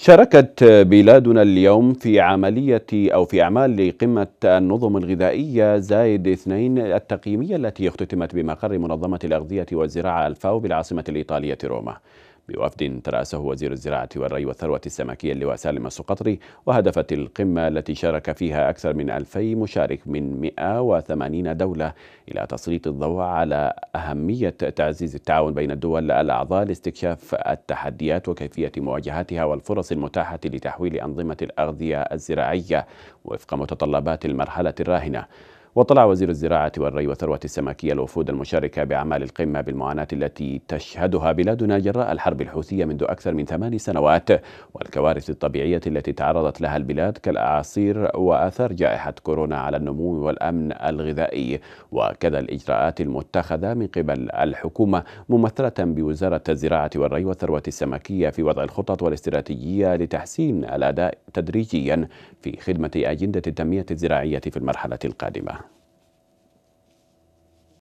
شاركت بلادنا اليوم في عملية أو في أعمال قمة النظم الغذائية زايد اثنين التقييمية التي اختتمت بمقر منظمة الأغذية والزراعة الفاو بالعاصمة الإيطالية روما بوفد ترأسه وزير الزراعة والري والثروة السمكية اللواء سالم السقطري وهدفت القمة التي شارك فيها أكثر من 2000 مشارك من 180 دولة إلى تسليط الضوء على أهمية تعزيز التعاون بين الدول الأعضاء لاستكشاف التحديات وكيفية مواجهتها والفرص المتاحة لتحويل أنظمة الأغذية الزراعية وفق متطلبات المرحلة الراهنة وطلع وزير الزراعة والري والثروة السمكية الوفود المشاركة بأعمال القمة بالمعاناة التي تشهدها بلادنا جراء الحرب الحوثية منذ أكثر من ثمان سنوات والكوارث الطبيعية التي تعرضت لها البلاد كالأعاصير وآثار جائحة كورونا على النمو والأمن الغذائي وكذا الإجراءات المتخذة من قبل الحكومة ممثلة بوزارة الزراعة والري والثروة السمكية في وضع الخطط والاستراتيجية لتحسين الأداء تدريجيا في خدمة أجندة التنمية الزراعية في المرحلة القادمة